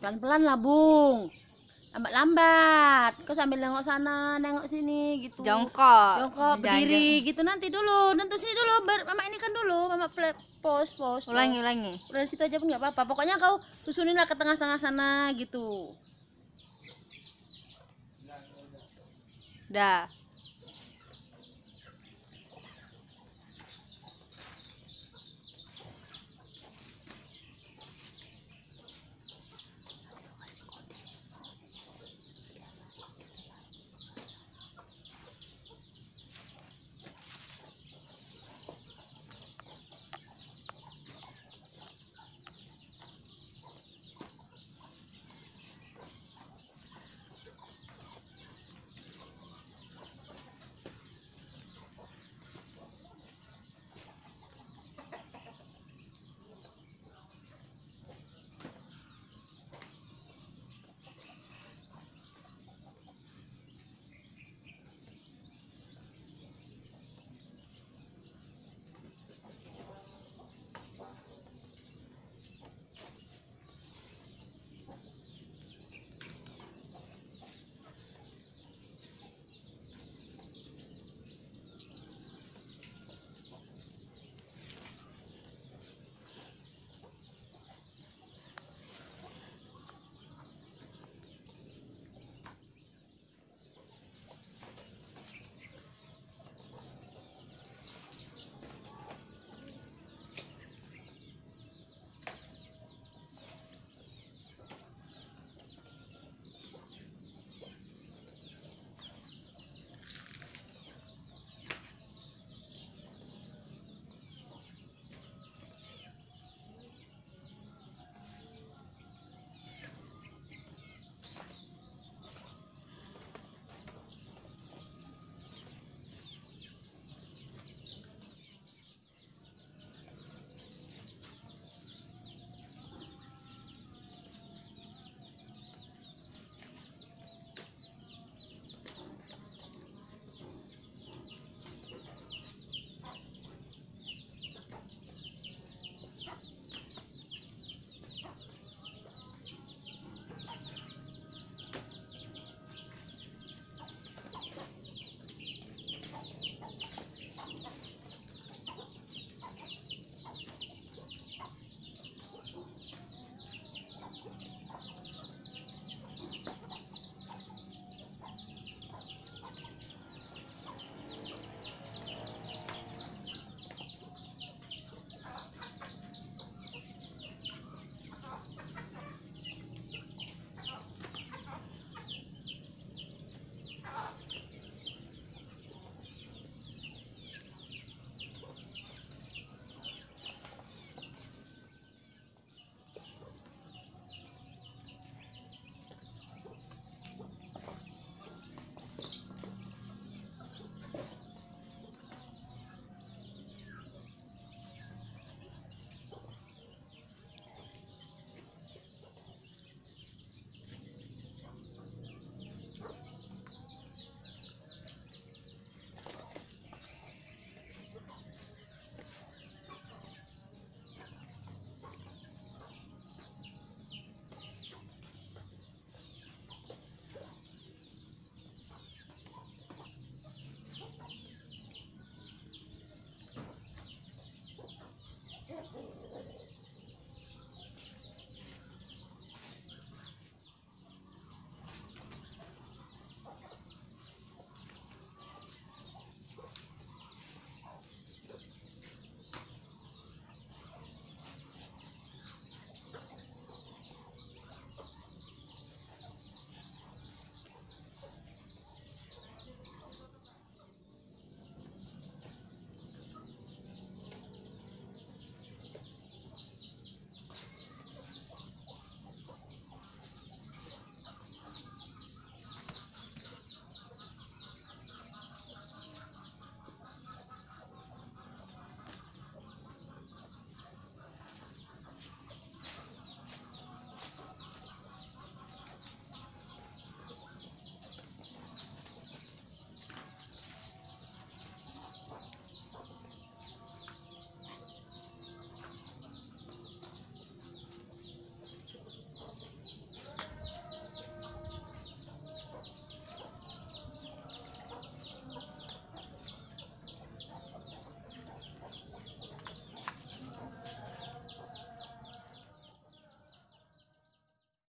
pelan-pelan lah bung lambat-lambat kau sambil nengok sana nengok sini gitu jongkok jongkok berdiri Jangan. gitu nanti dulu nanti sini dulu ber mama ini kan dulu mama play, pause pause ulangi pause. ulangi udah situ aja pun nggak apa-apa pokoknya kau susunin lah ke tengah-tengah sana gitu dah